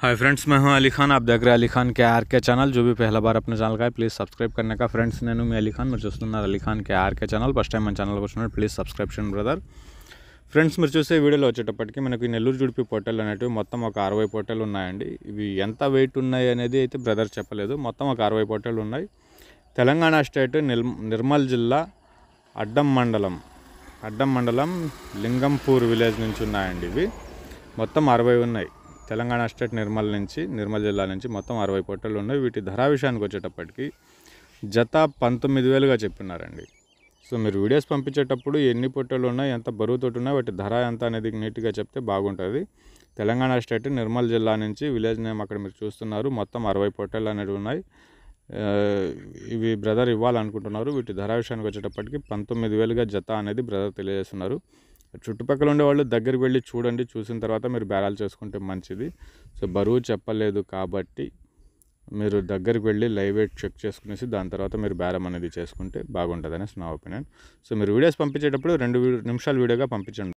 hi friends मैं हूं अली खान आप देख रहे हैं अली खान के आर के चैनल जो भी पहला बार अपने ఛానల్ का ప్లీజ్ సబ్స్క్రైబ్ करने का ఫ్రెండ్స్ నేను మీ అలీ ఖాన్ మీరు చూస్తున్నారు Ali Khan K RK channel first time మన ఛానల్కి వచ్చినట్టు ప్లీజ్ సబ్స్క్రిప్షన్ బ్రదర్ ఫ్రెండ్స్ మీరు చూసే వీడియోలో వచ్చేటప్పటికి మనకు ఈ నెల్లూరు జుడిపి పొట్టెలు అనేటివి మొత్తం ఒక అరవై పొట్టెలు ఉన్నాయండి ఇవి ఎంత వెయిట్ ఉన్నాయి అనేది అయితే బ్రదర్ చెప్పలేదు మొత్తం ఒక అరవై పొట్టెలు ఉన్నాయి తెలంగాణ స్టేట్ నిల్ నిర్మల్ జిల్లా అడ్డం మండలం అడ్డం మండలం లింగంపూర్ విలేజ్ నుంచి ఉన్నాయండి ఇవి మొత్తం అరవై ఉన్నాయి తెలంగాణ స్టేట్ నిర్మల్ నుంచి నిర్మల్ జిల్లా నుంచి మొత్తం అరవై పొట్టలు ఉన్నాయి వీటి ధర విషయానికి వచ్చేటప్పటికి జత పంతొమ్మిది వేలుగా చెప్పినారండి సో మీరు వీడియోస్ పంపించేటప్పుడు ఎన్ని పొట్టలు ఉన్నాయి ఎంత బరువుతోటి ఉన్నాయి వాటి ధర ఎంత అనేది నీట్గా చెప్తే బాగుంటుంది తెలంగాణ స్టేట్ నిర్మల్ జిల్లా నుంచి విలేజ్ నేమ్ అక్కడ మీరు చూస్తున్నారు మొత్తం అరవై పొట్టలు అనేవి ఉన్నాయి ఇవి బ్రదర్ ఇవ్వాలనుకుంటున్నారు వీటి ధర విషయానికి వచ్చేటప్పటికి పంతొమ్మిది వేలుగా జత అనేది బ్రదర్ తెలియజేస్తున్నారు చుట్టుపక్కల ఉండేవాళ్ళు దగ్గరికి వెళ్ళి చూడండి చూసిన తర్వాత మీరు బేరాలు చేసుకుంటే మంచిది సో బరువు చెప్పలేదు కాబట్టి మీరు దగ్గరికి వెళ్ళి లైవ్ వెయిట్ చెక్ చేసుకునేసి దాని తర్వాత మీరు బేరం అనేది చేసుకుంటే బాగుంటుంది అనేసి నా ఒపీనియన్ సో మీరు వీడియోస్ పంపించేటప్పుడు రెండు నిమిషాలు వీడియోగా పంపించండి